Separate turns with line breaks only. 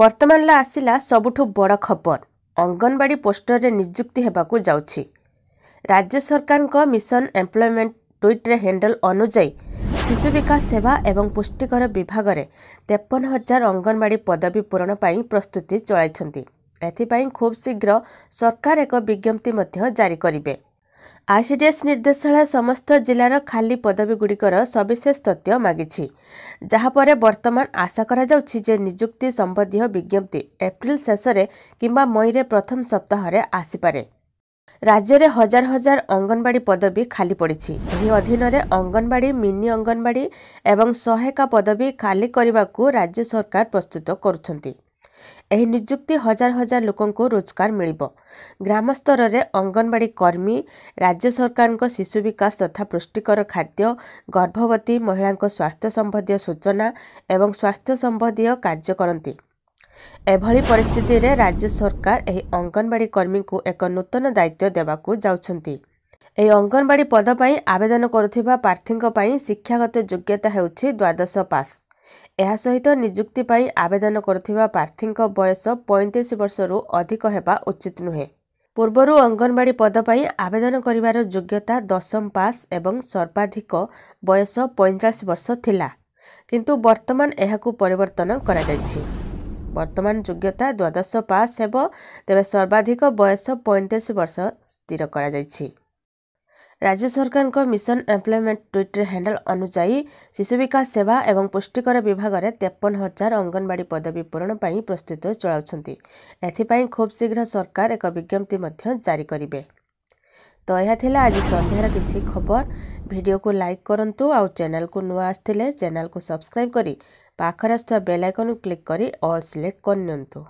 ବର୍ତ୍ତମାନ ଆସିଲା ସବୁଠୁ ବଡ଼ ଖବର ଅଙ୍ଗନବାଡ଼ି ପୋଷ୍ଟରରେ ନିଯୁକ୍ତି ହେବାକୁ ଯାଉଛି ରାଜ୍ୟ ସରକାରଙ୍କ ମିଶନ ଏମ୍ପ୍ଲୟମେଣ୍ଟ ଟ୍ୱିଟ୍ରେ ହ୍ୟାଣ୍ଡେଲ ଅନୁଯାୟୀ ଶିଶୁ ବିକାଶ ସେବା ଏବଂ ପୁଷ୍ଟିକର ବିଭାଗରେ ତେପନ ହଜାର ଅଙ୍ଗନବାଡ଼ି ପଦବୀ ପୂରଣ ପାଇଁ ପ୍ରସ୍ତୁତି ଚଳାଇଛନ୍ତି ଏଥିପାଇଁ ଖୁବ୍ ଶୀଘ୍ର ସରକାର ଏକ ବିଜ୍ଞପ୍ତି ମଧ୍ୟ ଜାରି କରିବେ ଆଇସିଡିଏସ୍ ନିର୍ଦ୍ଦେଶାଳୟ ସମସ୍ତ ଜିଲ୍ଲାର ଖାଲି ପଦବୀଗୁଡ଼ିକର ସବିଶେଷ ତଥ୍ୟ ମାଗିଛି ଯାହାପରେ ବର୍ତ୍ତମାନ ଆଶା କରାଯାଉଛି ଯେ ନିଯୁକ୍ତି ସମ୍ବନ୍ଧୀୟ ବିଜ୍ଞପ୍ତି ଏପ୍ରିଲ ଶେଷରେ କିମ୍ବା ମଇରେ ପ୍ରଥମ ସପ୍ତାହରେ ଆସିପାରେ ରାଜ୍ୟରେ ହଜାର ହଜାର ଅଙ୍ଗନବାଡ଼ି ପଦବୀ ଖାଲି ପଡ଼ିଛି ଏହି ଅଧୀନରେ ଅଙ୍ଗନବାଡ଼ି ମିନି ଅଙ୍ଗନବାଡ଼ି ଏବଂ ସହାୟକା ପଦବୀ ଖାଲି କରିବାକୁ ରାଜ୍ୟ ସରକାର ପ୍ରସ୍ତୁତ କରୁଛନ୍ତି ଏହି ନିଯୁକ୍ତି ହଜାର ହଜାର ଲୋକଙ୍କୁ ରୋଜଗାର ମିଳିବ ଗ୍ରାମ ସ୍ତରରେ ଅଙ୍ଗନବାଡ଼ି କର୍ମୀ ରାଜ୍ୟ ସରକାରଙ୍କ ଶିଶୁ ବିକାଶ ତଥା ପୁଷ୍ଟିକର ଖାଦ୍ୟ ଗର୍ଭବତୀ ମହିଳାଙ୍କ ସ୍ୱାସ୍ଥ୍ୟ ସମ୍ବନ୍ଧୀୟ ସୂଚନା ଏବଂ ସ୍ୱାସ୍ଥ୍ୟ ସମ୍ବନ୍ଧୀୟ କାର୍ଯ୍ୟ କରନ୍ତି ଏଭଳି ପରିସ୍ଥିତିରେ ରାଜ୍ୟ ସରକାର ଏହି ଅଙ୍ଗନବାଡ଼ି କର୍ମୀଙ୍କୁ ଏକ ନୂତନ ଦାୟିତ୍ୱ ଦେବାକୁ ଯାଉଛନ୍ତି ଏହି ଅଙ୍ଗନବାଡ଼ି ପଦ ପାଇଁ ଆବେଦନ କରୁଥିବା ପ୍ରାର୍ଥୀଙ୍କ ପାଇଁ ଶିକ୍ଷାଗତ ଯୋଗ୍ୟତା ହେଉଛି ଦ୍ୱାଦଶ ପାସ୍ ଏହା ସହିତ ନିଯୁକ୍ତି ପାଇଁ ଆବେଦନ କରୁଥିବା ପ୍ରାର୍ଥୀଙ୍କ ବୟସ ପଇଁତିରିଶ ବର୍ଷରୁ ଅଧିକ ହେବା ଉଚିତ ନୁହେଁ ପୂର୍ବରୁ ଅଙ୍ଗନବାଡ଼ି ପଦ ପାଇଁ ଆବେଦନ କରିବାର ଯୋଗ୍ୟତା ଦଶମ ପାସ୍ ଏବଂ ସର୍ବାଧିକ ବୟସ ପଇଁଚାଳିଶ ବର୍ଷ ଥିଲା କିନ୍ତୁ ବର୍ତ୍ତମାନ ଏହାକୁ ପରିବର୍ତ୍ତନ କରାଯାଇଛି ବର୍ତ୍ତମାନ ଯୋଗ୍ୟତା ଦ୍ୱାଦଶ ପାସ୍ ହେବ ତେବେ ସର୍ବାଧିକ ବୟସ ପଇଁତିରିଶ ବର୍ଷ ସ୍ଥିର କରାଯାଇଛି ରାଜ୍ୟ ସରକାରଙ୍କ ମିଶନ ଏମ୍ପ୍ଲୟମେଣ୍ଟ ଟ୍ୱିଟର ହ୍ୟାଣ୍ଡେଲ ଅନୁଯାୟୀ ଶିଶୁ ବିକାଶ ସେବା ଏବଂ ପୁଷ୍ଟିକର ବିଭାଗରେ ତେପନ ହଜାର ଅଙ୍ଗନବାଡ଼ି ପଦବୀ ପୂରଣ ପାଇଁ ପ୍ରସ୍ତୁତ ଚଳାଉଛନ୍ତି ଏଥିପାଇଁ ଖୁବ୍ ଶୀଘ୍ର ସରକାର ଏକ ବିଜ୍ଞପ୍ତି ମଧ୍ୟ ଜାରି କରିବେ ତ ଏହା ଥିଲା ଆଜି ସନ୍ଧ୍ୟାର କିଛି ଖବର ଭିଡ଼ିଓକୁ ଲାଇକ୍ କରନ୍ତୁ ଆଉ ଚ୍ୟାନେଲକୁ ନୂଆ ଆସିଥିଲେ ଚ୍ୟାନେଲକୁ ସବସ୍କ୍ରାଇବ୍ କରି ପାଖରେ ଆସୁଥିବା ବେଲ୍ ଆଇକନ୍କୁ କ୍ଲିକ୍ କରି ଅଲ୍ ସିଲେକ୍ଟ କରିନିଅନ୍ତୁ